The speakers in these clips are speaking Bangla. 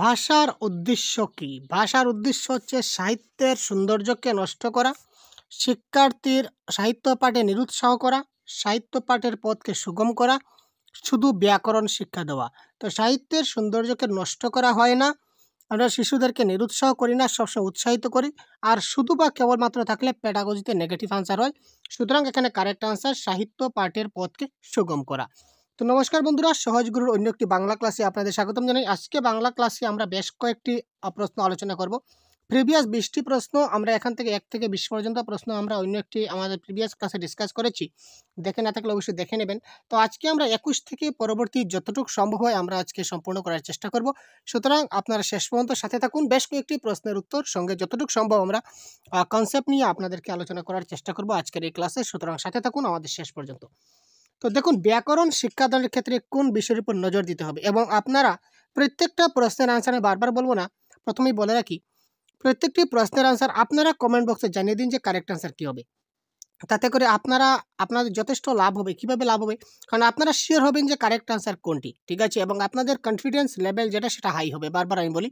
ভাষার উদ্দেশ্য কি ভাষার উদ্দেশ্য হচ্ছে সাহিত্যের সৌন্দর্যকে নষ্ট করা শিক্ষার্থীর সাহিত্য পাঠে নিরুৎসাহ করা সাহিত্য পাঠের পথকে সুগম করা শুধু ব্যাকরণ শিক্ষা দেওয়া তো সাহিত্যের সৌন্দর্যকে নষ্ট করা হয় না আমরা শিশুদেরকে নিরুৎসাহ করি না সবসময় উৎসাহিত করি আর শুধু বা কেবলমাত্র থাকলে প্যাডাগজিতে নেগেটিভ আনসার হয় সুতরাং এখানে কারেক্ট আনসার সাহিত্য পাঠের পথকে সুগম করা তো নমস্কার বন্ধুরা সহজগুরুর অন্য একটি বাংলা ক্লাসে আপনাদের স্বাগতম জানাই আজকে বাংলা ক্লাসে আমরা বেশ কয়েকটি প্রশ্ন আলোচনা করব প্রিভিয়াস বিশটি প্রশ্ন আমরা এখান থেকে এক থেকে বিশ পর্যন্ত প্রশ্ন আমরা অন্য একটি আমাদের প্রিভিয়াস ক্লাসে ডিসকাস করেছি দেখে না থাকলে অবশ্যই দেখে নেবেন তো আজকে আমরা একুশ থেকে পরবর্তী যতটুকু সম্ভব হয় আমরা আজকে সম্পূর্ণ করার চেষ্টা করব সুতরাং আপনারা শেষ পর্যন্ত সাথে থাকুন বেশ কয়েকটি প্রশ্নের উত্তর সঙ্গে যতটুকু সম্ভব আমরা কনসেপ্ট নিয়ে আপনাদেরকে আলোচনা করার চেষ্টা করব আজকের এই ক্লাসে সুতরাং সাথে থাকুন আমাদের শেষ পর্যন্ত তো দেখুন ব্যাকরণ শিক্ষাদানের ক্ষেত্রে কোন বিষয়ের উপর নজর দিতে হবে এবং আপনারা প্রত্যেকটা প্রশ্নের আনসার আমি বারবার বলবো না প্রথমেই বলে রাখি প্রত্যেকটি প্রশ্নের আনসার আপনারা কমেন্ট বক্সে জানিয়ে দিন যে কারেক্ট আনসার কী হবে তাতে করে আপনারা আপনাদের যথেষ্ট লাভ হবে কিভাবে লাভ হবে কারণ আপনারা শিওর হবেন যে কারেক্ট আনসার কোনটি ঠিক আছে এবং আপনাদের কনফিডেন্স লেভেল যেটা সেটা হাই হবে বারবার আমি বলি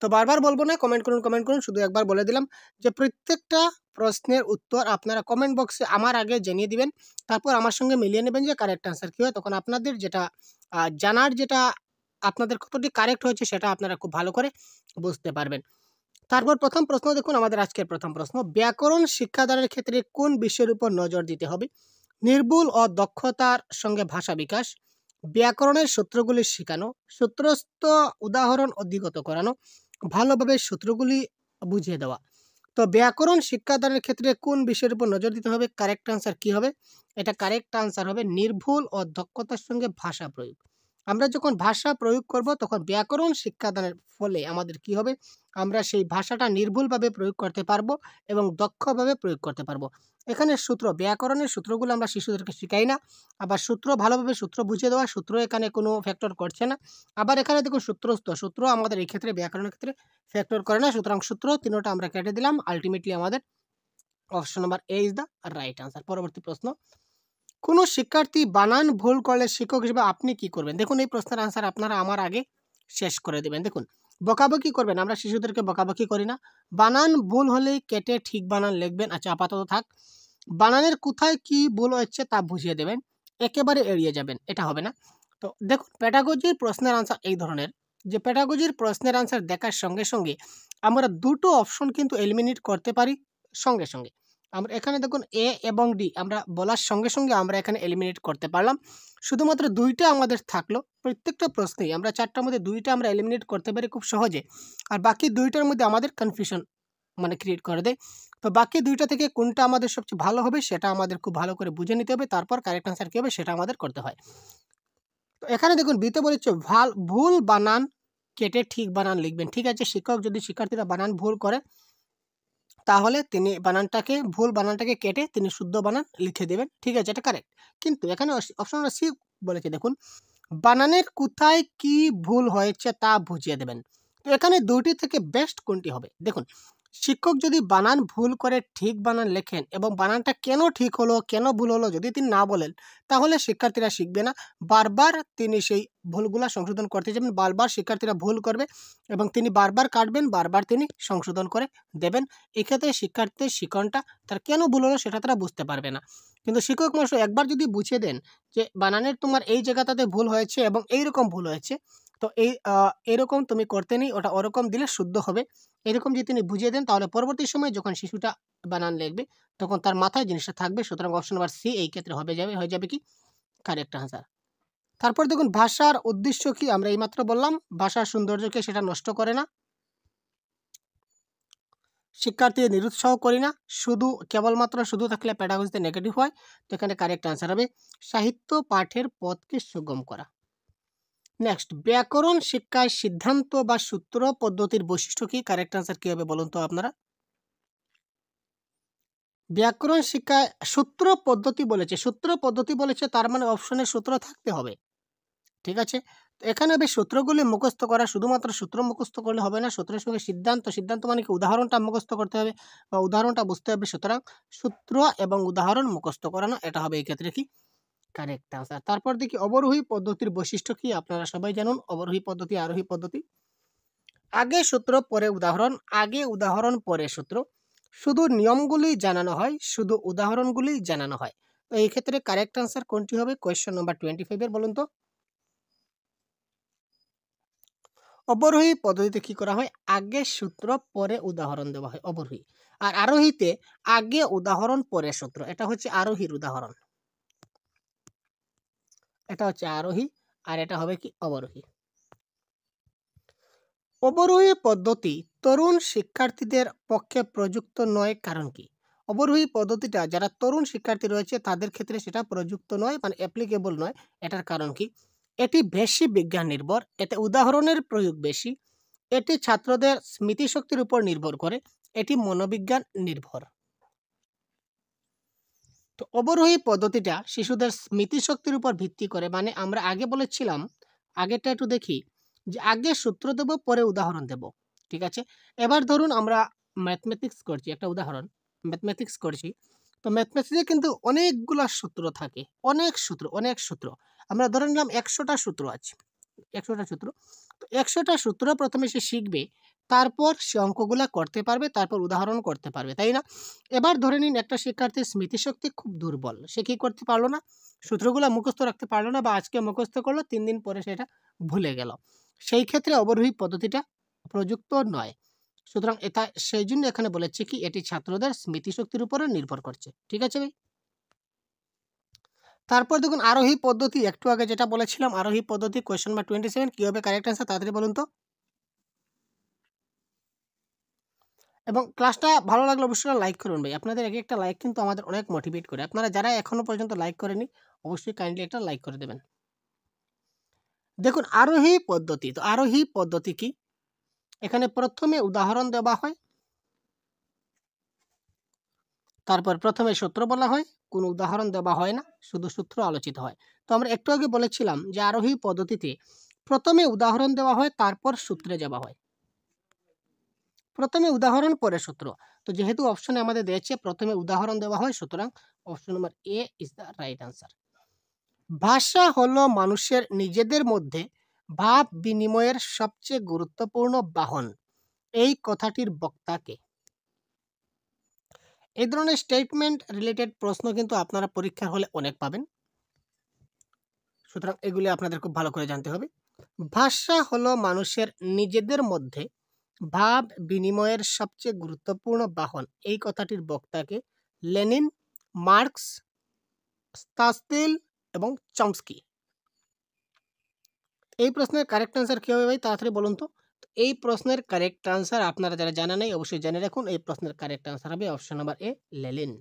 তো বারবার বলবো না কমেন্ট করুন কমেন্ট করুন শুধু একবার বলে দিলাম যে প্রত্যেকটা প্রশ্নের উত্তর আপনারা কমেন্ট বক্সে আমার আগে জানিয়ে দিবেন তারপর আমার সঙ্গে মিলিয়ে নেবেন যে কারেক্ট আনসার কী হয় তখন আপনাদের যেটা জানার যেটা আপনাদের কতটি কারেক্ট হয়েছে সেটা আপনারা খুব ভালো করে বুঝতে পারবেন তারপর প্রথম প্রশ্ন দেখুন আমাদের আজকের প্রথম প্রশ্ন ব্যাকরণ শিক্ষাদানের ক্ষেত্রে কোন বিষয়ের উপর নজর দিতে হবে নির্ভুল ও দক্ষতার সঙ্গে ভাষা বিকাশ ব্যাকরণের সূত্রগুলি শেখানো সূত্রস্থ উদাহরণ অধিগত করানো ভালোভাবে সূত্রগুলি বুঝিয়ে দেওয়া তো ব্যাকরণ শিক্ষাদানের ক্ষেত্রে কোন বিষয়ের উপর নজর দিতে হবে কারেক্ট আনসার কি হবে এটা কারেক্ট আনসার হবে নির্ভুল ও দক্ষতার সঙ্গে ভাষা প্রয়োগ আমরা যখন ভাষা প্রয়োগ করব তখন ব্যাকরণ শিক্ষাদানের ফলে আমাদের কি হবে আমরা সেই ভাষাটা নির্ভুলভাবে প্রয়োগ করতে পারবো এবং দক্ষভাবে প্রয়োগ করতে পারবো এখানে সূত্র ব্যাকরণের সূত্রগুলো আমরা শিশুদেরকে শেখাই না আবার সূত্র ভালোভাবে সূত্র বুঝিয়ে দেওয়া সূত্র এখানে কোনো ফ্যাক্টর করছে না আবার এখানে দেখুন সূত্রস্থ সূত্র আমাদের এই ক্ষেত্রে ব্যাকরণের ক্ষেত্রে ফ্যাক্টর করে না সুতরাং সূত্র তিনোটা আমরা কেটে দিলাম আলটিমেটলি আমাদের option number A is the right answer পরবর্তী প্রশ্ন কোনো শিক্ষার্থী বানান ভুল করলে শিক্ষক হিসেবে আপনি কি করবেন দেখুন এই প্রশ্নের আনসার আপনারা আমার আগে শেষ করে দেবেন দেখুন বকাবকি করবেন আমরা শিশুদেরকে বকাবকি করি না বানান ভুল হলে কেটে ঠিক বানান লিখবেন আচ্ছা আপাতত থাক বানানের কোথায় কি ভুল হচ্ছে তা বুঝিয়ে দেবেন একেবারে এড়িয়ে যাবেন এটা হবে না তো দেখুন প্যাটাগোজির প্রশ্নের আনসার এই ধরনের যে প্যাটাগোজির প্রশ্নের আনসার দেখার সঙ্গে সঙ্গে আমরা দুটো অপশন কিন্তু এলিমিনেট করতে পারি সঙ্গে সঙ্গে আমরা এখানে দেখুন এ এবং ডি আমরা বলার সঙ্গে সঙ্গে আমরা এখানে এলিমিনেট করতে পারলাম শুধুমাত্র দুইটা আমাদের থাকলো প্রত্যেকটা প্রশ্নেই আমরা চারটার মধ্যে দুইটা আমরা এলিমিনেট করতে পারি খুব সহজে আর বাকি দুইটার মধ্যে আমাদের কনফিউশন মানে ক্রিয়েট করে দেয় তো বাকি দুইটা থেকে কোনটা আমাদের সবচেয়ে ভালো হবে সেটা আমাদের খুব ভালো করে বুঝে নিতে হবে তারপর কারেক্ট অ্যান্সার কী হবে সেটা আমাদের করতে হয় তো এখানে দেখুন বিতে বলেছে ভাল ভুল বানান কেটে ঠিক বানান লিখবেন ঠিক আছে শিক্ষক যদি শিক্ষার্থীরা বানান ভুল করে তাহলে তিনি বানানটাকে ভুল বানানটাকে কেটে তিনি শুদ্ধ বানান লিখে দেবেন ঠিক আছে এটা কারেক্ট কিন্তু এখানে অপশন সি বলেছে দেখুন বানানের কোথায় কি ভুল হয়েছে তা বুঝিয়ে দেবেন তো এখানে দুটি থেকে বেস্ট কোনটি হবে দেখুন শিক্ষক যদি বানান ভুল করে ঠিক বানান লেখেন এবং বানানটা কেন ঠিক হলো কেন ভুল হলো যদি তিনি না বলেন তাহলে শিক্ষার্থীরা শিখবে না বারবার তিনি সেই ভুলগুলা সংশোধন করতে যাবেন বারবার শিক্ষার্থীরা ভুল করবে এবং তিনি বারবার কাটবেন বারবার তিনি সংশোধন করে দেবেন এক্ষেত্রে শিক্ষার্থীদের শিক্ষণটা তার কেন ভুল হলো সেটা তারা বুঝতে পারবে না কিন্তু শিক্ষক মহাশয় একবার যদি বুঝিয়ে দেন যে বানানের তোমার এই জায়গাটাতে ভুল হয়েছে এবং এই রকম ভুল হয়েছে তো এই এরকম তুমি করতে নেই ওটা ওরকম দিলে শুদ্ধ হবে এরকম যদি তিনি বুঝিয়ে দেন তাহলে পরবর্তী সময় যখন শিশুটা বানান লিখবে তখন তার মাথায় জিনিসটা থাকবে সুতরাং অপশন নাম্বার সি এই ক্ষেত্রে হবে যাবে হয়ে যাবে কি কারেক্ট আনসার তারপর দেখুন ভাষার উদ্দেশ্য কি আমরা এইমাত্র বললাম ভাষার সৌন্দর্যকে সেটা নষ্ট করে না শিক্ষার্থীদের নিরুৎসাহ করি না শুধু কেবলমাত্র শুধু থাকলে প্যাডাগজিতে নেগেটিভ হয় তো এখানে কারেক্ট আনসার হবে সাহিত্য পাঠের পথকে সুগম করা নেক্সট ব্যাকরণ শিক্ষায় সিদ্ধান্ত বা সূত্র পদ্ধতির বৈশিষ্ট্য কি কারেক্ট আনসার কি হবে বলুন তো আপনারা ব্যাকরণ শিক্ষায় সূত্র পদ্ধতি বলেছে সূত্র পদ্ধতি বলেছে তার মানে অপশনে সূত্র থাকতে হবে ঠিক আছে এখানে হবে সূত্রগুলি মুখস্থ করা শুধুমাত্র সূত্র মুখস্থ করলে হবে না সূত্রের সঙ্গে সিদ্ধান্ত সিদ্ধান্ত মানে কি উদাহরণটা মুখস্থ করতে হবে বা উদাহরণটা বুঝতে হবে সুতরাং সূত্র এবং উদাহরণ মুখস্থ করানো এটা হবে এই ক্ষেত্রে কি কারেক্ট আনসার তারপর দেখি অবরোহী পদ্ধতির বৈশিষ্ট্য কি আপনারা সবাই জানুন অবরোহী পদ্ধতি আরোহী পদ্ধতি আগে সূত্র পরে উদাহরণ আগে উদাহরণ পরে সূত্র শুধু নিয়মগুলি জানানো হয় শুধু উদাহরণগুলি জানানো হয় তো এই ক্ষেত্রে কারেক্ট আনসার কোনটি হবে কোয়েশ্চন নম্বর টোয়েন্টি ফাইভের বলুন তো অবরোহী পদ্ধতিতে কি করা হয় আগে সূত্র পরে উদাহরণ দেওয়া হয় অবরোহী আর আরোহীতে আগে উদাহরণ পরে সূত্র এটা হচ্ছে আরোহীর উদাহরণ এটা হচ্ছে আরোহী আর এটা হবে কি অবরোহী অবরোহী পদ্ধতি তরুণ শিক্ষার্থীদের পক্ষে প্রযুক্ত নয় কারণ কি অবরোহী পদ্ধতিটা যারা তরুণ শিক্ষার্থী রয়েছে তাদের ক্ষেত্রে সেটা প্রযুক্ত নয় মানে অ্যাপ্লিকেবল নয় এটার কারণ কি এটি বেশি বিজ্ঞান নির্ভর এতে উদাহরণের প্রয়োগ বেশি এটি ছাত্রদের স্মৃতিশক্তির উপর নির্ভর করে এটি মনোবিজ্ঞান নির্ভর তো অবরোহী পদ্ধতিটা শিশুদের স্মৃতিশক্তির উপর ভিত্তি করে মানে আমরা আগে বলেছিলাম আগেটা একটু দেখি যে আগে সূত্র দেব পরে উদাহরণ দেব ঠিক আছে এবার ধরুন আমরা ম্যাথমেটিক্স করছি একটা উদাহরণ ম্যাথমেটিক্স করছি তো ম্যাথমেটিক্সে কিন্তু অনেকগুলা সূত্র থাকে অনেক সূত্র অনেক সূত্র আমরা ধরে নিলাম একশোটা সূত্র আছে একশোটা সূত্র একশোটা সূত্র প্রথমে সে শিখবে তারপর সে অঙ্কগুলা করতে পারবে তারপর উদাহরণ করতে পারবে তাই না এবার ধরে নিন একটা শিক্ষার্থীর স্মৃতিশক্তি খুব দুর্বল সে কী করতে পারলো না সূত্রগুলো মুখস্থ রাখতে পারলো না বা আজকে মুখস্থ করলো তিন দিন পরে সেটা ভুলে গেল সেই ক্ষেত্রে অবরোহী পদ্ধতিটা প্রযুক্ত নয় সুতরাং এটা সেই জন্য এখানে বলেছে কি এটি ছাত্রদের স্মৃতিশক্তির উপরে নির্ভর করছে ঠিক আছে ভাই তারপর দেখুন আরোহী পদ্ধতি একটু আগে যেটা বলেছিলাম আরোহী পদ্ধতি কোয়েশ্চন নাম্বার টোয়েন্টি সেভেন কী হবে কারেক্ট অ্যান্সার তাড়াতাড়ি বলুন তো এবং ক্লাসটা ভালো লাগলে অবশ্যই লাইক করুন ভাই আপনাদের এক একটা লাইক কিন্তু আমাদের অনেক মোটিভেট করে আপনারা যারা এখনও পর্যন্ত লাইক করেনি অবশ্যই কাইন্ডলি একটা লাইক করে দেবেন দেখুন আরোহী পদ্ধতি তো আরোহী পদ্ধতি কি এখানে প্রথমে উদাহরণ দেওয়া হয় তারপর প্রথমে সূত্র বলা হয় কোনো উদাহরণ দেওয়া হয় না শুধু সূত্র আলোচিত হয় তো আমরা একটু আগে বলেছিলাম যে আরোহী পদ্ধতিতে প্রথমে উদাহরণ দেওয়া হয় তারপর সূত্রে যাওয়া হয় প্রথমে উদাহরণ পরে সূত্র তো যেহেতু অপশনে আমাদের দিয়েছে প্রথমে উদাহরণ দেওয়া হয় সুতরাং option number A is the right answer ভাষা হলো মানুষের নিজেদের মধ্যে ভাব বিনিময়ের সবচেয়ে গুরুত্বপূর্ণ বাহন এই কথাটির বক্তাকে এই ধরনের স্টেটমেন্ট রিলেটেড প্রশ্ন কিন্তু আপনারা পরীক্ষার হলে অনেক পাবেন সুতরাং এগুলি আপনাদের খুব ভালো করে জানতে হবে ভাষা হলো মানুষের নিজেদের মধ্যে ভাব বিনিময়ের সবচেয়ে গুরুত্বপূর্ণ বাহন এই কথাটির বক্তাকে লেনিন মার্কস স্তাস্তিল এবং চমস্কি এই প্রশ্নের কারেক্ট অ্যান্সার কী হবে ভাই তাড়াতাড়ি বলুন তো এই প্রশ্নের কারেক্ট আনসার আপনারা যারা জানা নাই অবশ্যই জেনে রাখুন এই প্রশ্নের কারেক্ট আনসার হবে অপশন নাম্বার এ লেলিন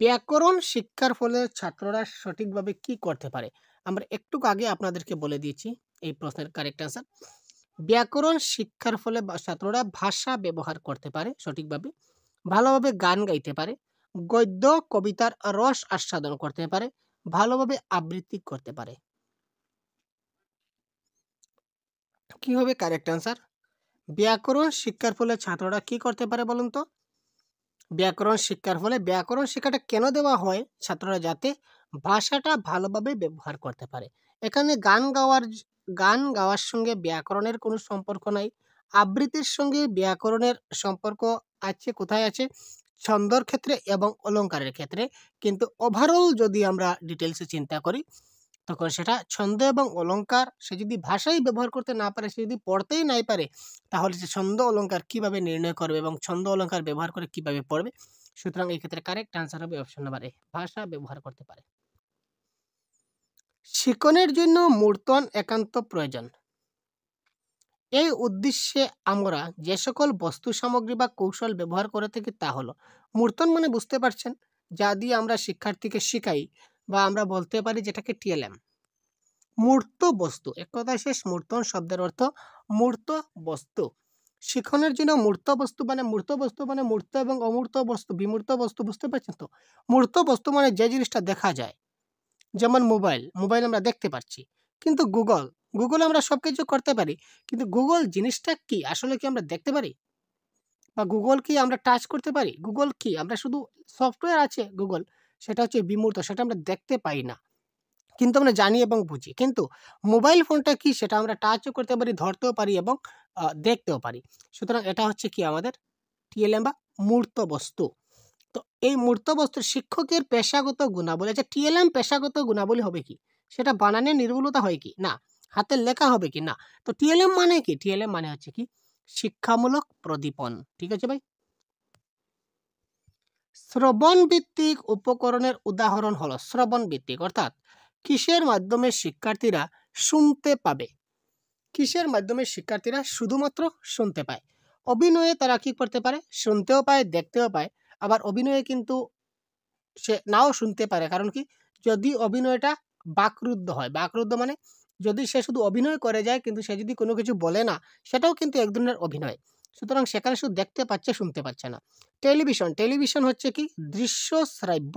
ব্যাকরণ শিক্ষার ফলে ছাত্ররা সঠিকভাবে কি করতে পারে আমরা একটু আগে আপনাদেরকে বলে দিয়েছি এই প্রশ্নের কারেক্ট আনসার ব্যাকরণ শিক্ষার ফলে ছাত্ররা ভাষা ব্যবহার করতে পারে সঠিকভাবে ভালোভাবে গান গাইতে পারে গদ্য কবিতার রস আস্বাদন করতে পারে ভালোভাবে আবৃত্তি করতে পারে কি হবে কারেক্ট অ্যান্সার ব্যাকরণ শিক্ষার ফলে ছাত্ররা কি করতে পারে বলুন তো ব্যাকরণ শিক্ষার ফলে ব্যাকরণ শিক্ষাটা কেন দেওয়া হয় ছাত্ররা যাতে ভাষাটা ভালোভাবে ব্যবহার করতে পারে এখানে গান গাওয়ার গান গাওয়ার সঙ্গে ব্যাকরণের কোনো সম্পর্ক নাই আবৃত্তির সঙ্গে ব্যাকরণের সম্পর্ক আছে কোথায় আছে ছন্দর ক্ষেত্রে এবং অলঙ্কারের ক্ষেত্রে কিন্তু ওভারঅল যদি আমরা ডিটেলসে চিন্তা করি তখন সেটা ছন্দ এবং অলঙ্কার সে যদি ভাষাই ব্যবহার করতে না পারে সে যদি পড়তেই নাই পারে তাহলে সে ছন্দ অলঙ্কার কিভাবে নির্ণয় করবে এবং ছন্দ অলঙ্কার ব্যবহার করে কিভাবে পড়বে সুতরাং এক্ষেত্রে কারেক্ট আনসার হবে অপশন নাম্বার এ ভাষা ব্যবহার করতে পারে শিকনের জন্য মূর্তন একান্ত প্রয়োজন এই উদ্দেশ্যে আমরা যে সকল বস্তু সামগ্রী বা কৌশল ব্যবহার করে থাকি তা হলো মূর্তন মানে বুঝতে পারছেন যা দিয়ে আমরা শিক্ষার্থীকে শিখাই বা আমরা বলতে পারি যেটাকে টিএলএম মূর্ত বস্তু এক কথায় শেষ মূর্তন শব্দের অর্থ মূর্ত বস্তু শিখনের জন্য মূর্ত বস্তু মানে মূর্ত বস্তু মানে মূর্ত এবং অমূর্ত বস্তু বিমূর্ত বস্তু বুঝতে পারছেন তো মূর্ত বস্তু মানে যে জিনিসটা দেখা যায় যেমন মোবাইল মোবাইল আমরা দেখতে পাচ্ছি কিন্তু গুগল গুগল আমরা সব কিছু করতে পারি কিন্তু গুগল জিনিসটা কি আসলে কি আমরা দেখতে পারি বা গুগল কি আমরা টাচ করতে পারি গুগল কি আমরা শুধু সফটওয়্যার আছে গুগল সেটা হচ্ছে বিমূর্ত সেটা আমরা দেখতে পাই না কিন্তু আমরা জানি এবং বুঝি কিন্তু মোবাইল ফোনটা কি সেটা আমরা টাচও করতে পারি ধরতেও পারি এবং দেখতেও পারি সুতরাং এটা হচ্ছে কি আমাদের টিএলএম বা মূর্ত বস্তু তো এই মূর্ত বস্তুর শিক্ষকের পেশাগত গুণাবলী আচ্ছা টিএলএম পেশাগত গুণাবলী হবে কি সেটা বানানের নির্ভুলতা হয় কি না হাতের লেখা হবে কি না তো টিএলএম মানে কি টিএলএম মানে হচ্ছে কি শিক্ষামূলক প্রদীপন ঠিক আছে ভাই শ্রবণ ভিত্তিক উপকরণের উদাহরণ হলো শ্রবণ ভিত্তিক অর্থাৎ কিসের মাধ্যমে শিক্ষার্থীরা শুনতে পাবে কিসের মাধ্যমে শিক্ষার্থীরা শুধুমাত্র শুনতে পায় অভিনয়ে তারা কি করতে পারে শুনতেও পায় দেখতেও পায় আবার অভিনয়ে কিন্তু সে নাও শুনতে পারে কারণ কি যদি অভিনয়টা বাকরুদ্ধ হয় বাকরুদ্ধ মানে যদি সে শুধু অভিনয় করে যায় কিন্তু সে যদি কোনো কিছু বলে না সেটাও কিন্তু এক ধরনের অভিনয় সুতরাং সেখানে শুধু দেখতে পাচ্ছে শুনতে পাচ্ছে না টেলিভিশন টেলিভিশন হচ্ছে কি দৃশ্য শ্রাব্য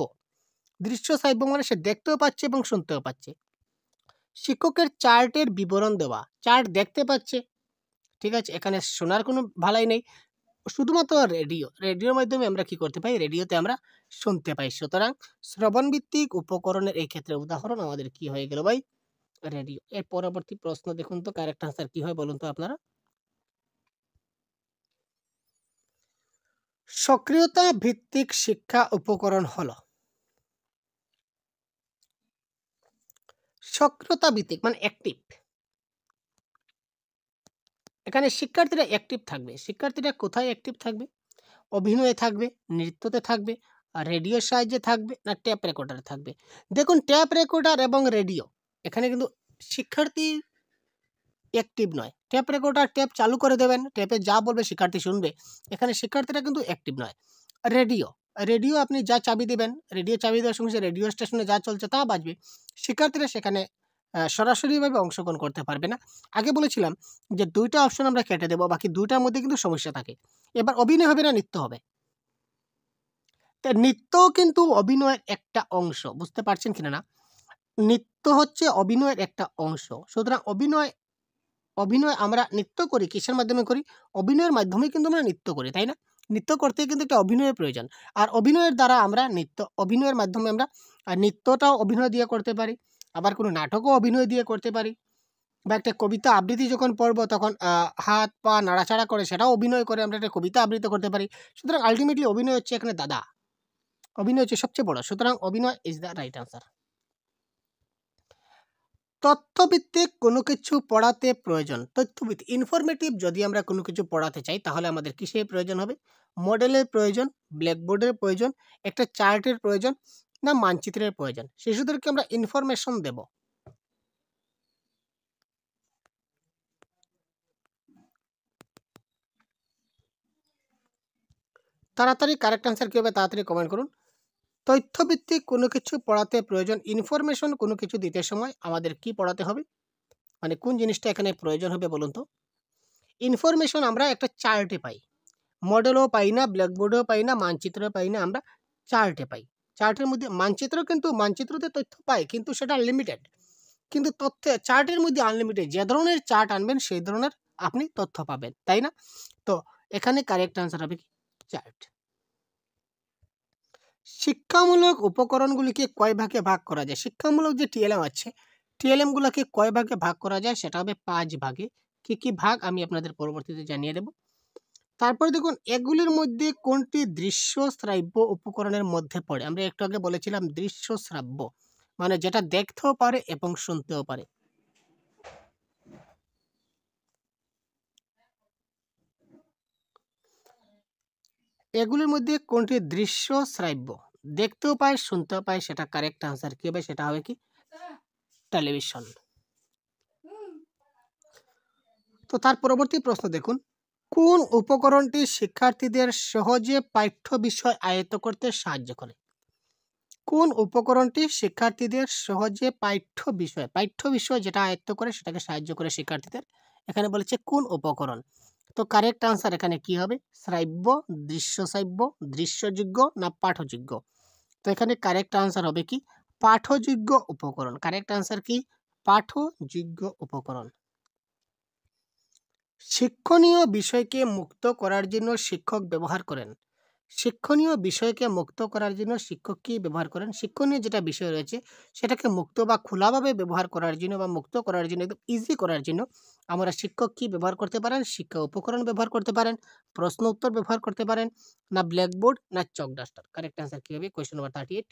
দৃশ্য শ্রাব্য মানে সে দেখতেও পাচ্ছে এবং শুনতেও পাচ্ছে শিক্ষকের চার্টের বিবরণ দেওয়া চার্ট দেখতে পাচ্ছে ঠিক আছে এখানে শোনার কোনো ভালাই নেই শুধুমাত্র রেডিও রেডিওর মাধ্যমে আমরা কি করতে পাই রেডিওতে আমরা শুনতে পাই সুতরাং শ্রবণভিত্তিক উপকরণের এই ক্ষেত্রে উদাহরণ আমাদের কি হয়ে গেল ভাই রেডিও এর পরবর্তী প্রশ্ন দেখুন তো কারেক্ট আনসার কি হয় বলুন তো আপনারা সক্রিয়তা ভিত্তিক শিক্ষা উপকরণ হল সক্রিয়তা ভিত্তিক মানে অ্যাক্টিভ এখানে শিক্ষার্থীরা অ্যাক্টিভ থাকবে শিক্ষার্থীরা কোথায় অ্যাক্টিভ থাকবে অভিনয়ে থাকবে নৃত্যতে থাকবে আর রেডিও সাহায্যে থাকবে না ট্যাপ রেকর্ডারে থাকবে দেখুন ট্যাপ রেকর্ডার এবং রেডিও এখানে কিন্তু শিক্ষার্থীর অ্যাক্টিভ নয় ট্যাপ রেকর্ডার ট্যাপ চালু করে দেবেন ট্যাপে যা বলবে শিক্ষার্থী শুনবে এখানে শিক্ষার্থীরা কিন্তু অ্যাক্টিভ নয় রেডিও রেডিও আপনি যা চাবি দেবেন রেডিও চাবি দেওয়ার সঙ্গে রেডিও স্টেশনে যা চলছে তা বাজবে শিক্ষার্থীরা সেখানে সরাসরিভাবে অংশগ্রহণ করতে পারবে না আগে বলেছিলাম যে দুইটা অপশন আমরা কেটে দেবো বাকি দুইটার মধ্যে কিন্তু সমস্যা থাকে এবার অভিনয় হবে না নৃত্য হবে নৃত্যও কিন্তু অভিনয়ের একটা অংশ বুঝতে পারছেন কিনা না নৃত্য হচ্ছে অভিনয়ের একটা অংশ সুতরাং অভিনয় অভিনয় আমরা নৃত্য করি কিসের মাধ্যমে করি অভিনয়ের মাধ্যমে কিন্তু আমরা নৃত্য করি তাই না নৃত্য করতে কিন্তু একটা অভিনয়ের প্রয়োজন আর অভিনয়ের দ্বারা আমরা নৃত্য অভিনয়ের মাধ্যমে আমরা নৃত্যটাও অভিনয় দিয়ে করতে পারি আবার কোনো নাটকও অভিনয় দিয়ে করতে পারি বা একটা কবিতা আবৃত্তি যখন পড়ব তখন হাত পা নাড়াচাড়া করে সেটাও অভিনয় করে আমরা একটা কবিতা আবৃত্তি করতে পারি সুতরাং আলটিমেটলি অভিনয় হচ্ছে এখানে দাদা অভিনয় হচ্ছে সবচেয়ে বড় সুতরাং অভিনয় ইজ দ্য রাইট আনসার তথ্যভিত্তিক কোনো কিছু পড়াতে প্রয়োজন তথ্যভিত্তিক ইনফরমেটিভ যদি আমরা কোনো কিছু পড়াতে চাই তাহলে আমাদের কিসের প্রয়োজন হবে মডেলের প্রয়োজন ব্ল্যাকবোর্ডের প্রয়োজন একটা চার্টের প্রয়োজন না মানচিত্রের প্রয়োজন শিশুদেরকে আমরা ইনফরমেশন দেব তাড়াতাড়ি কারেক্ট আনসার কী হবে তাড়াতাড়ি কমেন্ট করুন তথ্যভিত্তিক কোনো কিছু পড়াতে প্রয়োজন ইনফরমেশন কোনো কিছু দিতে সময় আমাদের কি পড়াতে হবে মানে কোন জিনিসটা এখানে প্রয়োজন হবে বলুন তো ইনফরমেশন আমরা একটা চার্টে পাই মডেলও পাই না ব্ল্যাকবোর্ডেও পাই না মানচিত্র পাই না আমরা চার্টে পাই চার্টের মধ্যে মানচিত্র কিন্তু মানচিত্রতে তথ্য পাই কিন্তু সেটা লিমিটেড কিন্তু তথ্য চার্টের মধ্যে আনলিমিটেড যে ধরনের চার্ট আনবেন সেই ধরনের আপনি তথ্য পাবেন তাই না তো এখানে কারেক্ট আনসার হবে কি চার্ট শিক্ষামূলক উপকরণগুলিকে কয় ভাগে ভাগ করা যায় শিক্ষামূলক যে টিএলএম আছে টিএলএমগুলোকে কয় ভাগে ভাগ করা যায় সেটা হবে পাঁচ ভাগে কি কি ভাগ আমি আপনাদের পরবর্তীতে জানিয়ে দেব তারপরে দেখুন এগুলির মধ্যে কোনটি দৃশ্য শ্রাব্য উপকরণের মধ্যে পড়ে আমরা একটু আগে বলেছিলাম দৃশ্য শ্রাব্য মানে যেটা দেখতেও পারে এবং শুনতেও পারে এগুলির মধ্যে কোনটি দৃশ্য শ্রাব্য দেখতেও পায় শুনতেও পায় সেটা কারেক্ট আনসার কি হবে সেটা হবে কি টেলিভিশন তো তার পরবর্তী প্রশ্ন দেখুন কোন উপকরণটি শিক্ষার্থীদের সহজে পাঠ্য বিষয় আয়ত্ত করতে সাহায্য করে কোন উপকরণটি শিক্ষার্থীদের সহজে পাঠ্য বিষয় পাঠ্য বিষয় যেটা আয়ত্ত করে সেটাকে সাহায্য করে শিক্ষার্থীদের এখানে বলেছে কোন উপকরণ তো কারেক্ট আনসার এখানে কি হবে শ্রাব্য দৃশ্য শ্রাব্য দৃশ্যযোগ্য না পাঠযোগ্য তো এখানে কারেক্ট আনসার হবে কি পাঠযোগ্য উপকরণ কারেক্ট আনসার কি পাঠযোগ্য উপকরণ শিক্ষণীয় বিষয়কে মুক্ত করার জন্য শিক্ষক ব্যবহার করেন শিক্ষণীয় বিষয়কে মুক্ত করার জন্য শিক্ষক কী ব্যবহার করেন শিক্ষণীয় যেটা বিষয় রয়েছে সেটাকে মুক্ত বা খোলাভাবে ব্যবহার করার জন্য বা মুক্ত করার জন্য একদম ইজি করার জন্য আমরা শিক্ষক কী ব্যবহার করতে পারেন শিক্ষা উপকরণ ব্যবহার করতে পারেন প্রশ্ন উত্তর ব্যবহার করতে পারেন না ব্ল্যাকবোর্ড না চক ডাস্টার কারেক্ট অ্যান্সার কী হবে কোয়েশ্চেন নম্বর থার্টি এইট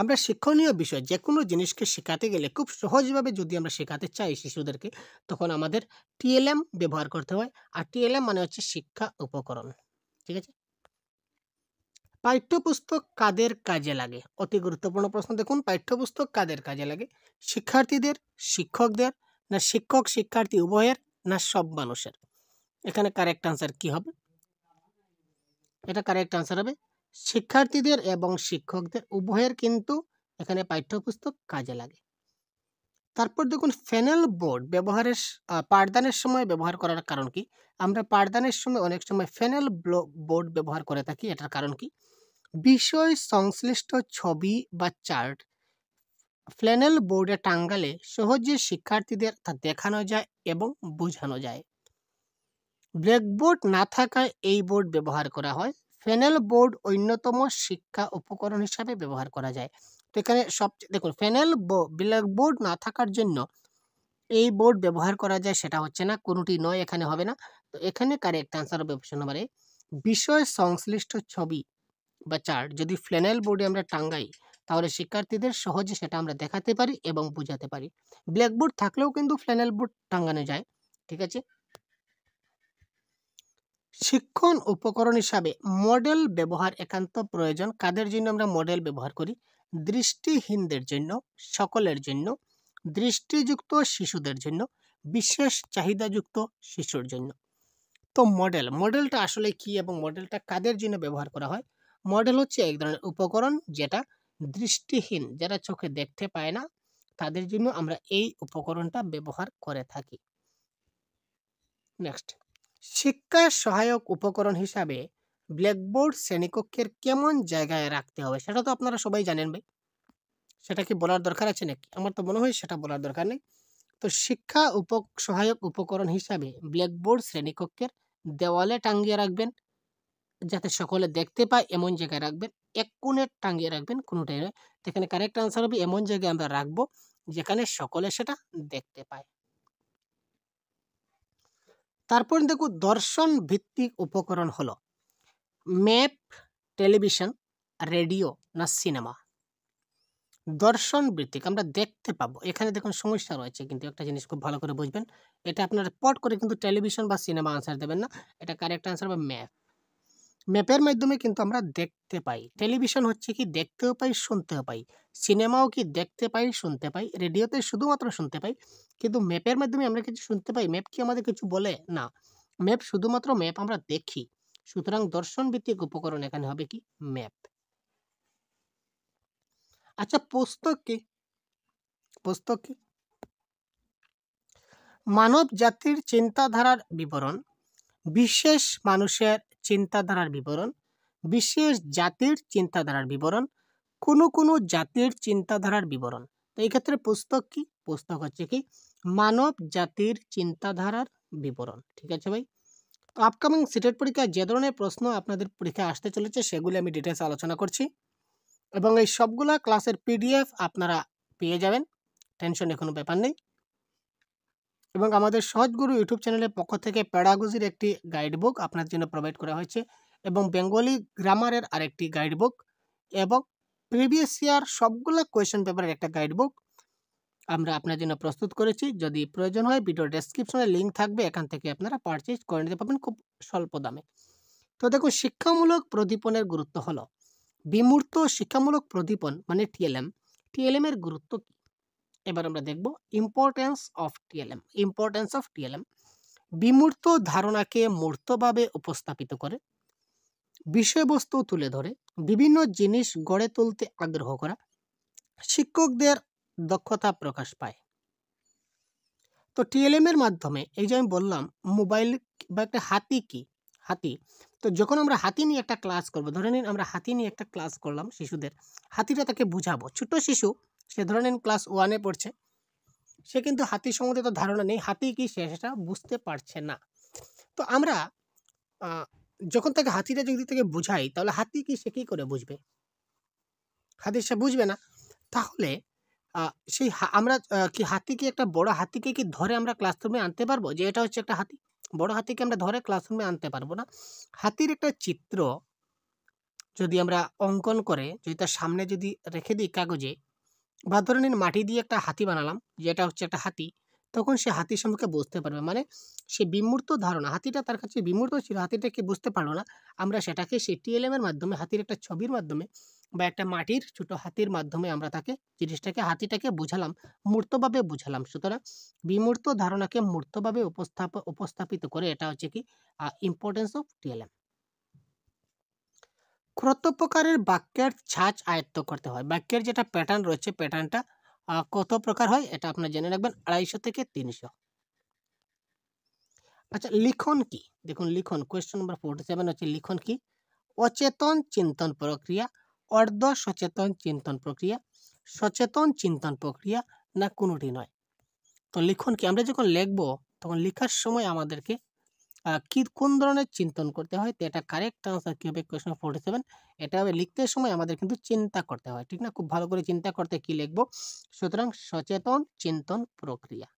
আমরা শিক্ষণীয় বিষয় যে কোনো জিনিসকে শেখাতে গেলে খুব সহজভাবে যদি আমরা শেখাতে চাই শিশুদেরকে তখন আমাদের টিএলএম ব্যবহার করতে হয় আর টিএলএম মানে হচ্ছে শিক্ষা উপকরণ ঠিক আছে পাঠ্যপুস্তক কাদের কাজে লাগে অতি গুরুত্বপূর্ণ প্রশ্ন দেখুন পাঠ্যপুস্তক কাদের কাজে লাগে শিক্ষার্থীদের শিক্ষকদের না শিক্ষক শিক্ষার্থী উভয়ের না সব মানুষের এখানে কারেক্ট আনসার কি হবে এটা কারেক্ট আনসার হবে শিক্ষার্থীদের এবং শিক্ষকদের উভয়ের কিন্তু এখানে পাঠ্যপুস্তক কাজে লাগে তারপর দেখুন ফেনেল বোর্ড ব্যবহারের পাঠদানের সময় ব্যবহার করার কারণ কি আমরা পাঠদানের সময় অনেক সময় ফেনেল বোর্ড ব্যবহার করে থাকি এটার কারণ কি বিষয় সংশ্লিষ্ট ছবি বা চার্ট ফ্ল্যানেল বোর্ডে টাঙ্গালে সহজে শিক্ষার্থীদের তা দেখানো যায় এবং বোঝানো যায় ব্ল্যাকবোর্ড না থাকায় এই বোর্ড ব্যবহার করা হয় ফেনেল বোর্ড অন্যতম শিক্ষা উপকরণ হিসাবে ব্যবহার করা যায় তো এখানে সবচেয়ে দেখুন ফেনেল ব্ল্যাক বোর্ড না থাকার জন্য এই বোর্ড ব্যবহার করা যায় সেটা হচ্ছে না কোনোটি নয় এখানে হবে না তো এখানে কারেক্ট অ্যান্সার হবে অপশন নম্বরে বিষয় সংশ্লিষ্ট ছবি বা চার্ট যদি ফ্লেনেল বোর্ডে আমরা টাঙ্গাই তাহলে শিক্ষার্থীদের সহজে সেটা আমরা দেখাতে পারি এবং বোঝাতে পারি ব্ল্যাকবোর্ড থাকলেও কিন্তু ফ্লেনেল বোর্ড টাঙ্গানো যায় ঠিক আছে শিক্ষণ উপকরণ হিসাবে মডেল ব্যবহার একান্ত প্রয়োজন কাদের জন্য আমরা মডেল ব্যবহার করি দৃষ্টিহীনদের জন্য সকলের জন্য দৃষ্টিযুক্ত শিশুদের জন্য বিশেষ চাহিদাযুক্ত শিশুর জন্য তো মডেল মডেলটা আসলে কি এবং মডেলটা কাদের জন্য ব্যবহার করা হয় মডেল হচ্ছে এক ধরনের উপকরণ যেটা দৃষ্টিহীন যারা চোখে দেখতে পায় না তাদের জন্য আমরা এই উপকরণটা ব্যবহার করে থাকি নেক্সট শিক্ষার সহায়ক উপকরণ হিসাবে ব্ল্যাকবোর্ড শ্রেণীকক্ষের কেমন জায়গায় রাখতে হবে সেটা তো আপনারা সবাই জানেন ভাই সেটা কি বলার দরকার আছে নাকি আমার তো মনে হয় সেটা বলার দরকার নেই তো শিক্ষা উপ সহায়ক উপকরণ হিসাবে ব্ল্যাকবোর্ড শ্রেণীকক্ষের দেওয়ালে টাঙ্গিয়ে রাখবেন যাতে সকলে দেখতে পায় এমন জায়গায় রাখবেন এক কোণে টাঙ্গিয়ে রাখবেন কোনোটাই নয় এখানে কারেক্ট আনসার হবে এমন জায়গায় আমরা রাখবো যেখানে সকলে সেটা দেখতে পায় তারপর দেখো দর্শন ভিত্তিক উপকরণ হলো ম্যাপ টেলিভিশন রেডিও না সিনেমা দর্শন ভিত্তিক আমরা দেখতে পাবো এখানে দেখুন সমস্যা রয়েছে কিন্তু একটা জিনিস খুব ভালো করে বুঝবেন এটা আপনারা পট করে কিন্তু টেলিভিশন বা সিনেমা আনসার দেবেন না এটা কারেক্ট আনসার বা ম্যাপ ম্যাপের মাধ্যমে কিন্তু আমরা দেখতে পাই টেলিভিশন হচ্ছে কি দেখতেও পাই শুনতেও পাই সিনেমাও কি দেখতে পাই শুনতে পাই রেডিওতে শুধুমাত্র শুনতে পাই কিন্তু ম্যাপের মাধ্যমে আমরা কিছু শুনতে পাই ম্যাপ কি আমাদের কিছু বলে না ম্যাপ শুধুমাত্র ম্যাপ আমরা দেখি সুতরাং দর্শন ভিত্তিক উপকরণ এখানে হবে কি ম্যাপ আচ্ছা পুস্তক কি পুস্তক কি মানব জাতির চিন্তাধারার বিবরণ বিশেষ মানুষের চিন্তাধারার বিবরণ বিশেষ জাতির চিন্তাধারার বিবরণ কোনো কোনো জাতির চিন্তাধারার বিবরণ তো এই ক্ষেত্রে পুস্তক কি পুস্তক হচ্ছে কি মানব জাতির চিন্তাধারার বিবরণ ঠিক আছে ভাই তো আপকামিং সিটের পরীক্ষায় যে ধরনের প্রশ্ন আপনাদের পরীক্ষায় আসতে চলেছে সেগুলি আমি ডিটেলস আলোচনা করছি এবং এই সবগুলা ক্লাসের পিডিএফ আপনারা পেয়ে যাবেন টেনশন এখনো ব্যাপার নেই এবং আমাদের সহজগুরু ইউটিউব চ্যানেলের পক্ষ থেকে প্যাডাগোজির একটি গাইড বুক আপনার জন্য প্রোভাইড করা হয়েছে এবং বেঙ্গলি গ্রামারের আরেকটি গাইড বুক এবং প্রিভিয়াস ইয়ার সবগুলো কোয়েশন পেপারের একটা গাইড বুক আমরা আপনার জন্য প্রস্তুত করেছি যদি প্রয়োজন হয় ভিডিও ডেসক্রিপশনে লিঙ্ক থাকবে এখান থেকে আপনারা পারচেজ করে নিতে পারবেন খুব স্বল্প দামে তো দেখুন শিক্ষামূলক প্রদীপনের গুরুত্ব হলো বিমূর্ত শিক্ষামূলক প্রদীপন মানে টিএলএম টিএলএমের গুরুত্ব কী এবার আমরা দেখব importance of TLM importance of TLM বিমূর্ত ধারণাকে মূর্তভাবে উপস্থাপিত করে বিষয়বস্তু তুলে ধরে বিভিন্ন জিনিস গড়ে তুলতে আগ্রহ করা শিক্ষকদের দক্ষতা প্রকাশ পায় তো টিএলএম এর মাধ্যমে এই যে আমি বললাম মোবাইল বা একটা হাতি কি হাতি তো যখন আমরা হাতি নিয়ে একটা ক্লাস করব ধরে নিন আমরা হাতি নিয়ে একটা ক্লাস করলাম শিশুদের হাতিটা তাকে বুঝাবো ছোট শিশু সে ধরে নিন ক্লাস ওয়ানে পড়ছে সে কিন্তু হাতি সম্বন্ধে তো ধারণা নেই হাতি কি সে সেটা বুঝতে পারছে না তো আমরা যখন তাকে হাতিটা যদি তাকে বুঝাই তাহলে হাতি কি সে কী করে বুঝবে হাতি সে বুঝবে না তাহলে সেই আমরা কি হাতিকে একটা বড় হাতিকে কি ধরে আমরা ক্লাসরুমে আনতে পারবো যে এটা হচ্ছে একটা হাতি বড় হাতিকে আমরা ধরে ক্লাসরুমে আনতে পারবো না হাতির একটা চিত্র যদি আমরা অঙ্কন করে যদি তার সামনে যদি রেখে দিই কাগজে বা ধরে নিন মাটি দিয়ে একটা হাতি বানালাম যেটা হচ্ছে একটা হাতি তখন সে হাতির সম্পর্কে বুঝতে পারবে মানে সে বিমূর্ত ধারণা হাতিটা তার কাছে বিমূর্ত ছিল হাতিটাকে বুঝতে পারলো না আমরা সেটাকে সে টিএলএমের মাধ্যমে হাতির একটা ছবির মাধ্যমে বা একটা মাটির ছোট হাতির মাধ্যমে আমরা তাকে জিনিসটাকে হাতিটাকে বুঝালাম মূর্তভাবে বুঝালাম সুতরাং বিমূর্ত ধারণাকে মূর্তভাবে উপস্থাপ উপস্থাপিত করে এটা হচ্ছে কি ইম্পর্টেন্স অফ টিএলএম প্রকারের বাক্যের ছাঁচ আয়ত্ত করতে হয় বাক্যের যেটা প্যাটার্ন রয়েছে প্যাটার্নটা কত প্রকার হয় এটা আপনার জেনে রাখবেন আড়াইশো থেকে তিনশো আচ্ছা লিখন কি দেখুন লিখন কোয়েশ্চেন নাম্বার ফোর্টি সেভেন হচ্ছে লিখন কি অচেতন চিন্তন প্রক্রিয়া অর্ধ সচেতন চিন্তন প্রক্রিয়া সচেতন চিন্তন প্রক্রিয়া না কোনোটি নয় তো লিখন কি আমরা যখন লিখবো তখন লেখার সময় আমাদেরকে কি কোন ধরনের চিন্তন করতে হয় তো এটা কারেক্ট আনসার কী হবে কোয়েশন ফোর্টি সেভেন এটা হবে লিখতে সময় আমাদের কিন্তু চিন্তা করতে হয় ঠিক না খুব ভালো করে চিন্তা করতে কি লিখবো সুতরাং সচেতন চিন্তন প্রক্রিয়া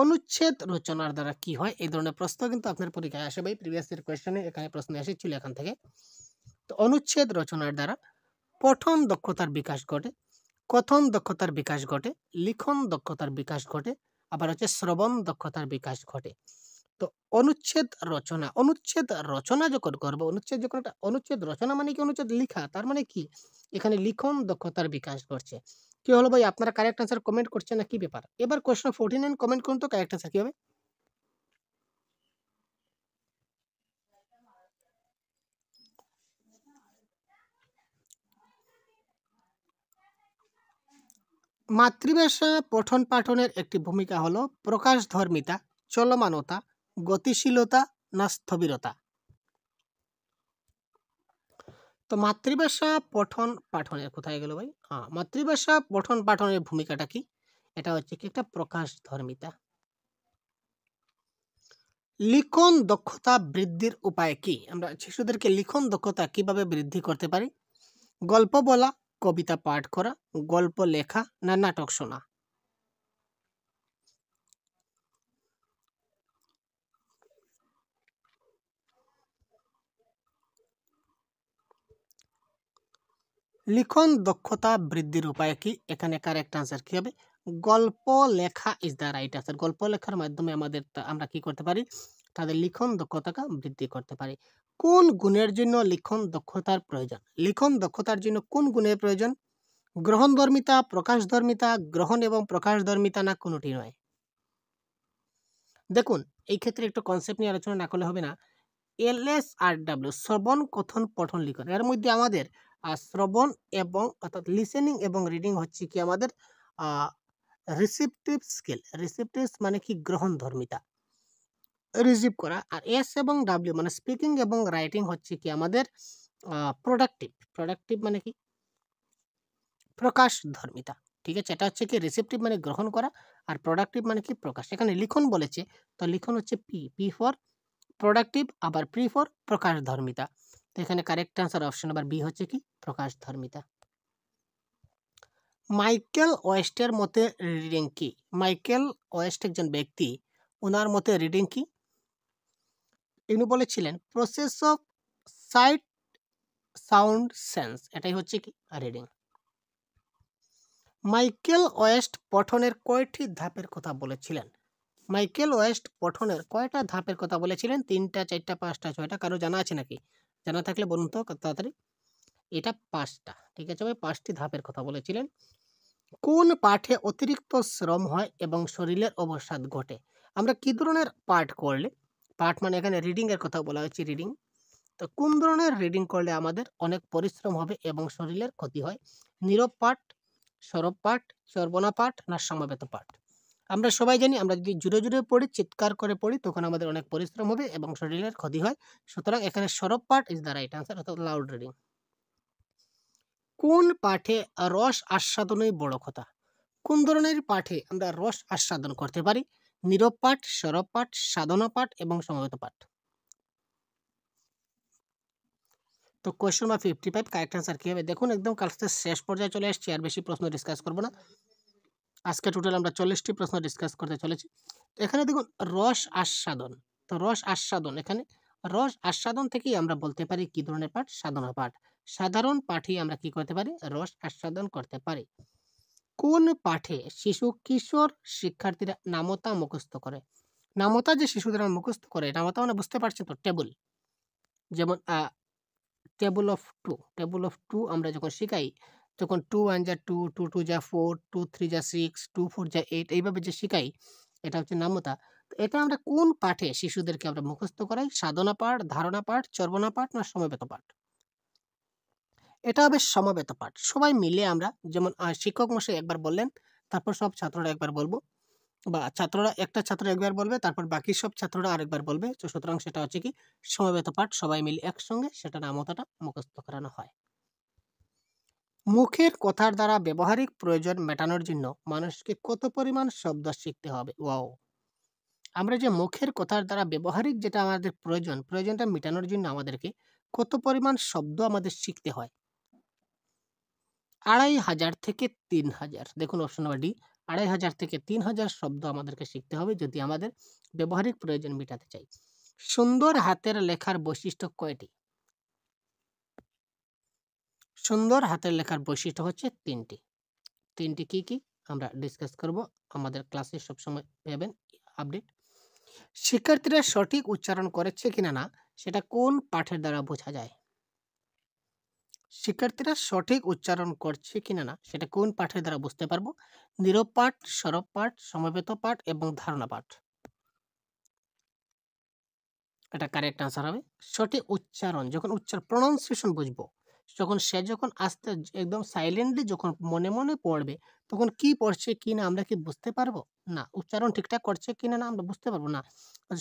অনুচ্ছেদ রচনার দ্বারা কি হয় এই ধরনের প্রশ্ন কিন্তু আপনার পরীক্ষায় আসে ভাই প্রিভিয়াস ইয়ার কোয়েশ্চনে এখানে প্রশ্ন এসেছিল এখান থেকে তো অনুচ্ছেদ রচনার দ্বারা পঠন দক্ষতার বিকাশ ঘটে কথন দক্ষতার বিকাশ ঘটে লিখন দক্ষতার বিকাশ ঘটে আবার হচ্ছে শ্রবণ দক্ষতার বিকাশ ঘটে তো অনুচ্ছেদ রচনা অনুচ্ছেদ রচনা যখন করবো অনুচ্ছেদ যখন একটা অনুচ্ছেদ রচনা মানে কি অনুচ্ছেদ লিখা তার মানে কি এখানে লিখন দক্ষতার বিকাশ ঘটছে কি হলো ভাই আপনারা কারেক্ট আনসার কমেন্ট করছেন না কি ব্যাপার এবার কোয়েশ্চন ফোর্টি নাইন কমেন্ট করুন তো কারেক্ট আনসার কি হবে মাতৃভাষা পঠন পাঠনের একটি ভূমিকা হল প্রকাশধর্মিতা চলমানতা গতিশীলতা না স্থবিরতা তো মাতৃভাষা পঠন পাঠনের কোথায় গেল ভাই হ্যাঁ মাতৃভাষা পঠন পাঠনের ভূমিকাটা কি এটা হচ্ছে কি একটা প্রকাশ ধর্মিতা লিখন দক্ষতা বৃদ্ধির উপায় কি আমরা শিশুদেরকে লিখন দক্ষতা কিভাবে বৃদ্ধি করতে পারি গল্প বলা কবিতা পাঠ করা গল্প লেখা না নাটক শোনা লিখন দক্ষতা বৃদ্ধির উপায় কি এখানে কারেক্ট আনসার কি হবে গল্প লেখা ইজ দ্য রাইট আনসার গল্প লেখার মাধ্যমে আমাদের আমরা কি করতে পারি তাদের লিখন দক্ষতাকে বৃদ্ধি করতে পারি কোন গুণের জন্য লিখন দক্ষতার প্রয়োজন লিখন দক্ষতার জন্য কোন গুণের প্রয়োজন গ্রহণধর্মিতা প্রকাশধর্মিতা গ্রহণ এবং প্রকাশধর্মিতা না কোনোটি নয় দেখুন এই ক্ষেত্রে একটু কনসেপ্ট নিয়ে আলোচনা না করলে হবে না এল এস আর ডাব্লিউ শ্রবণ কথন পঠন লিখন এর মধ্যে আমাদের শ্রবণ এবং অর্থাৎ লিসেনিং এবং রিডিং হচ্ছে কি আমাদের রিসিপটিভ স্কিল রিসিপটিভ মানে কি গ্রহণধর্মিতা রিসিভ করা আর এস এবং ডাব্লিউ মানে স্পিকিং এবং রাইটিং হচ্ছে কি আমাদের প্রোডাক্টিভ প্রোডাক্টিভ মানে কি প্রকাশ ধর্মিতা ঠিক আছে এটা হচ্ছে কি রিসিপটিভ মানে গ্রহণ করা আর প্রোডাক্টিভ মানে কি প্রকাশ এখানে লিখন বলেছে তো লিখন হচ্ছে পি পি ফর প্রোডাক্টিভ আবার পি ফর প্রকাশ ধর্মিতা তো এখানে correct answer option number B হচ্ছে কি প্রকাশ ধর্মিতা মাইকেল ওয়েস্টের মতে রিডিং কি মাইকেল ওয়েস্ট একজন ব্যক্তি ওনার মতে রিডিং কি তিনি বলেছিলেন process of sight sound sense এটাই হচ্ছে কি রিডিং মাইকেল ওয়েস্ট পঠনের কয়টি ধাপের কথা বলেছিলেন মাইকেল ওয়েস্ট পঠনের কয়টা ধাপের কথা বলেছিলেন তিনটা চারটা পাঁচটা ছয়টা কারো জানা আছে নাকি জানা থাকলে বলুন তো তাড়াতাড়ি এটা পাঁচটা ঠিক আছে ভাই পাঁচটি ধাপের কথা বলেছিলেন কোন পাঠে অতিরিক্ত শ্রম হয় এবং শরীরের অবসাদ ঘটে আমরা কী ধরনের পাঠ করলে পাঠ মানে এখানে রিডিংয়ের কথা বলা হয়েছে রিডিং তো কোন ধরনের রিডিং করলে আমাদের অনেক পরিশ্রম হবে এবং শরীরের ক্ষতি হয় নীরব পাঠ সরব পাঠ সর্বনা পাঠ না সমবেত পাঠ আমরা সবাই জানি আমরা যদি জুড়ে জুড়ে পড়ি চিৎকার করে পড়ি তখন আমাদের অনেক পরিশ্রম হবে এবং শরীরের ক্ষতি হয় সুতরাং এখানে সরব পাঠ ইজ দ্য রাইট আনসার অর্থাৎ লাউড রিডিং কোন পাঠে রস আস্বাদনই বড় কথা কোন ধরনের পাঠে আমরা রস আস্বাদন করতে পারি নীরব পাঠ সরব পাঠ সাধনা পাঠ এবং সমবেত পাঠ তো question number fifty five correct answer কী হবে দেখুন একদম কালকে শেষ পর্যায়ে চলে এসেছি আর বেশি প্রশ্ন ডিসকাস করবো না আজকে টোটাল আমরা চল্লিশটি প্রশ্ন ডিসকাস করতে চলেছি এখানে দেখুন রস আস্বাদন তো রস আস্বাদন এখানে রস আস্বাদন থেকেই আমরা বলতে পারি কি ধরনের পাঠ সাধনা পাঠ সাধারণ পাঠই আমরা কি করতে পারি রস আস্বাদন করতে পারি কোন পাঠে শিশু কিশোর শিক্ষার্থীরা নামতা মুখস্থ করে নামতা যে শিশুদের মুখস্থ করে নামতা মানে বুঝতে পারছেন তো টেবল যেমন table of two table of two আমরা যখন শিখাই তখন টু ওয়ান যা টু টু টু যা ফোর টু থ্রি যা সিক্স টু ফোর যা এইট এইভাবে যে শিখাই এটা হচ্ছে নামতা তো এটা আমরা কোন পাঠে শিশুদেরকে আমরা মুখস্থ করাই সাধনা পাঠ ধারণা পাঠ চর্বনা পাঠ না সমবেত পাঠ এটা হবে সমবেত পাঠ সবাই মিলে আমরা যেমন শিক্ষক মশাই একবার বললেন তারপর সব ছাত্ররা একবার বলবো বা ছাত্ররা একটা ছাত্র একবার বলবে তারপর বাকি সব ছাত্ররা আরেকবার বলবে তো সুতরাং সেটা হচ্ছে কি সমবেত পাঠ সবাই মিলে একসঙ্গে সেটা নামতাটা মুখস্থ করানো হয় মুখের কথার দ্বারা ব্যবহারিক প্রয়োজন মেটানোর জন্য মানুষকে কত পরিমাণ শব্দ শিখতে হবে ওয়াও আমরা যে মুখের কথার দ্বারা ব্যবহারিক যেটা আমাদের প্রয়োজন প্রয়োজনটা মেটানোর জন্য আমাদেরকে কত পরিমাণ শব্দ আমাদের শিখতে হয় আড়াই হাজার থেকে তিন হাজার দেখুন অপশন নাম্বার ডি আড়াই হাজার থেকে তিন হাজার শব্দ আমাদেরকে শিখতে হবে যদি আমাদের ব্যবহারিক প্রয়োজন মেটাতে চাই সুন্দর হাতের লেখার বৈশিষ্ট্য কয়টি সুন্দর হাতের লেখার বৈশিষ্ট্য হচ্ছে তিনটি তিনটি কি কি আমরা ডিসকাস করব আমাদের ক্লাসে সবসময় পাবেন আপডেট শিক্ষার্থীরা সঠিক উচ্চারণ করেছে কিনা না সেটা কোন পাঠের দ্বারা বোঝা যায় শিক্ষার্থীরা সঠিক উচ্চারণ করছে কিনা না সেটা কোন পাঠের দ্বারা বুঝতে পারবো নিরব পাঠ সরব পাঠ সমবেত পাঠ এবং ধারণা পাঠ এটা কারেক্ট আনসার হবে সঠিক উচ্চারণ যখন উচ্চার প্রনাউন্সিয়েশন বুঝবো যখন সে যখন আস্তে একদম সাইলেন্টলি যখন মনে মনে পড়বে তখন কি পড়ছে কি না আমরা কি বুঝতে পারবো না উচ্চারণ ঠিকঠাক করছে কি না না আমরা বুঝতে পারবো না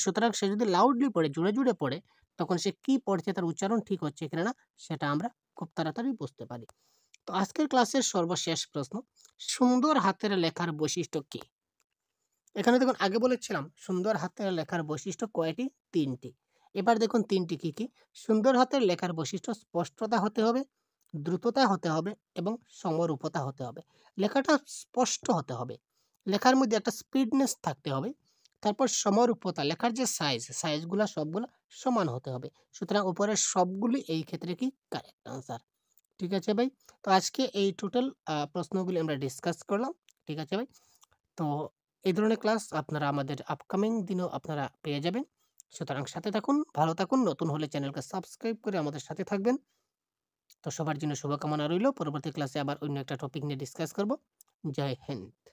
সুতরাং সে যদি লাউডলি পড়ে জুড়ে জুড়ে পড়ে তখন সে কি পড়ছে তার উচ্চারণ ঠিক হচ্ছে কিনা না সেটা আমরা খুব তাড়াতাড়ি বুঝতে পারি তো আজকের ক্লাসের সর্বশেষ প্রশ্ন সুন্দর হাতের লেখার বৈশিষ্ট্য কি এখানে দেখুন আগে বলেছিলাম সুন্দর হাতের লেখার বৈশিষ্ট্য কয়টি তিনটি এবার দেখুন তিনটি কি কি সুন্দর হাতের লেখার বৈশিষ্ট্য স্পষ্টতা হতে হবে দ্রুততা হতে হবে এবং সমরূপতা হতে হবে লেখাটা স্পষ্ট হতে হবে লেখার মধ্যে একটা স্পিডনেস থাকতে হবে তারপর সমরূপতা লেখার যে সাইজ সাইজগুলো সবগুলো সমান হতে হবে সুতরাং উপরের সবগুলি এই ক্ষেত্রে কি কারেক্ট আনসার ঠিক আছে ভাই তো আজকে এই টোটাল প্রশ্নগুলি আমরা ডিসকাস করলাম ঠিক আছে ভাই তো এই ধরনের ক্লাস আপনারা আমাদের আপকামিং দিনেও আপনারা পেয়ে যাবেন সুতরাং সাথে থাকুন ভালো থাকুন নতুন হলে চ্যানেলকে সাবস্ক্রাইব করে আমাদের সাথে থাকবেন তো সবার জন্য শুভকামনা রইল পরবর্তী ক্লাসে আবার অন্য একটা টপিক নিয়ে ডিসকাস করব জয় হিন্দ